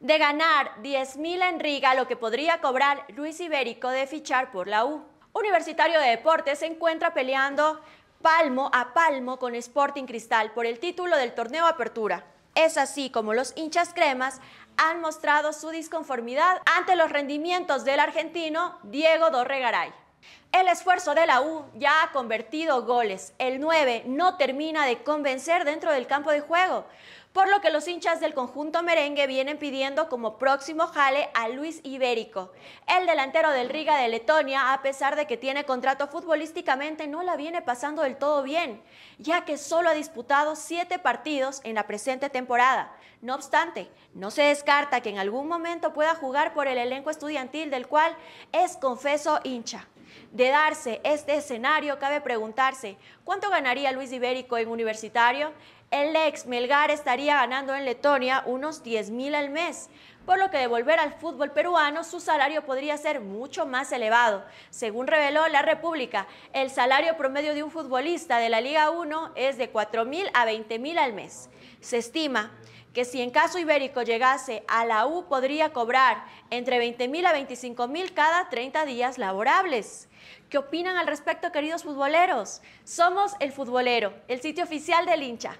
de ganar mil en Riga, lo que podría cobrar Luis Ibérico de fichar por la U. Universitario de Deportes se encuentra peleando palmo a palmo con Sporting Cristal por el título del torneo Apertura. Es así como los hinchas cremas han mostrado su disconformidad ante los rendimientos del argentino Diego Dorregaray. El esfuerzo de la U ya ha convertido goles. El 9 no termina de convencer dentro del campo de juego, por lo que los hinchas del conjunto merengue vienen pidiendo como próximo jale a Luis Ibérico. El delantero del Riga de Letonia, a pesar de que tiene contrato futbolísticamente, no la viene pasando del todo bien, ya que solo ha disputado 7 partidos en la presente temporada. No obstante, no se descarta que en algún momento pueda jugar por el elenco estudiantil del cual es confeso hincha. De darse este escenario, cabe preguntarse, ¿cuánto ganaría Luis Ibérico en universitario? El ex Melgar estaría ganando en Letonia unos 10 mil al mes, por lo que de volver al fútbol peruano su salario podría ser mucho más elevado. Según reveló La República, el salario promedio de un futbolista de la Liga 1 es de 4 mil a 20 mil al mes. Se estima que si en caso ibérico llegase a la U podría cobrar entre 20 mil a 25 mil cada 30 días laborables. ¿Qué opinan al respecto, queridos futboleros? Somos el futbolero, el sitio oficial del hincha.